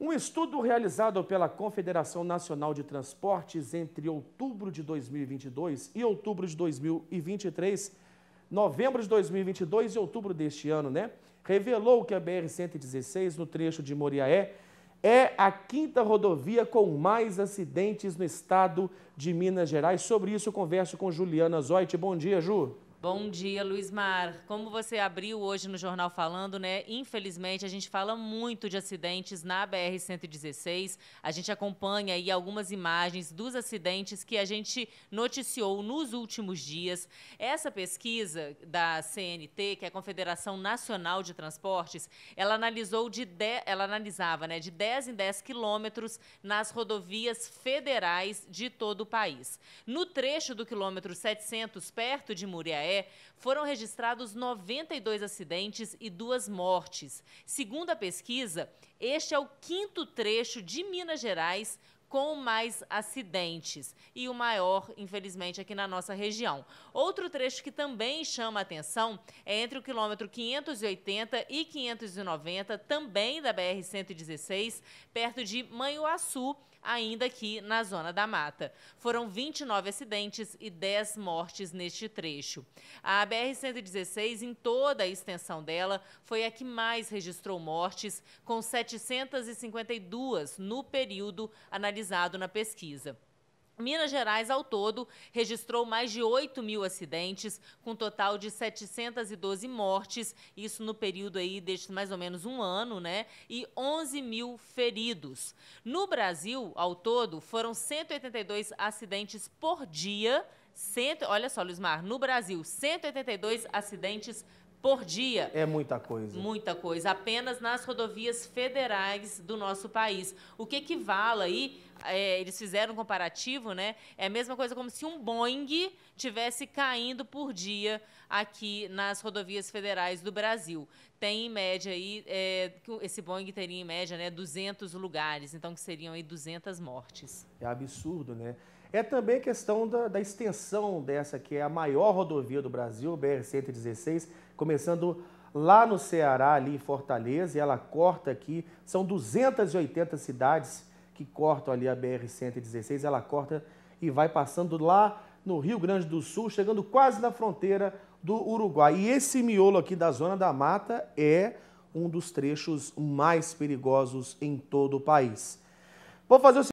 Um estudo realizado pela Confederação Nacional de Transportes entre outubro de 2022 e outubro de 2023, novembro de 2022 e outubro deste ano, né? Revelou que a BR-116, no trecho de Moriaé, é a quinta rodovia com mais acidentes no estado de Minas Gerais. Sobre isso, eu converso com Juliana Zoit. Bom dia, Ju. Bom dia, Luiz Mar. Como você abriu hoje no Jornal Falando, né? Infelizmente, a gente fala muito de acidentes na BR-116. A gente acompanha aí algumas imagens dos acidentes que a gente noticiou nos últimos dias. Essa pesquisa da CNT, que é a Confederação Nacional de Transportes, ela analisou de, ela analisava, né, de 10 em 10 quilômetros nas rodovias federais de todo o país. No trecho do quilômetro 700, perto de Muriaé, Macaé, foram registrados 92 acidentes e duas mortes. Segundo a pesquisa, este é o quinto trecho de Minas Gerais com mais acidentes e o maior, infelizmente, aqui na nossa região. Outro trecho que também chama atenção é entre o quilômetro 580 e 590, também da BR-116, perto de Manhuaçu, ainda aqui na zona da mata. Foram 29 acidentes e 10 mortes neste trecho. A BR-116, em toda a extensão dela, foi a que mais registrou mortes, com 752 no período analisado realizado na pesquisa. Minas Gerais, ao todo, registrou mais de 8 mil acidentes, com total de 712 mortes, isso no período aí desde mais ou menos um ano, né? E 11 mil feridos. No Brasil, ao todo, foram 182 acidentes por dia. Cento, olha só, Luiz Mar, no Brasil, 182 acidentes por dia. É muita coisa. Muita coisa. Apenas nas rodovias federais do nosso país. O que equivale aí, é, eles fizeram um comparativo, né? É a mesma coisa como se um Boeing tivesse caindo por dia aqui nas rodovias federais do Brasil. Tem em média aí, é, esse Boeing teria em média né, 200 lugares, então que seriam aí 200 mortes. É absurdo, né? é também a questão da, da, extensão dessa, que é a maior rodovia do Brasil, BR-116, começando lá no Ceará, ali em Fortaleza, e ela corta aqui, são 280 cidades que cortam ali a BR-116, ela corta e vai passando lá no Rio Grande do Sul, chegando quase na fronteira do Uruguai. E esse miolo aqui da Zona da Mata é um dos trechos mais perigosos em todo o país. Vou fazer o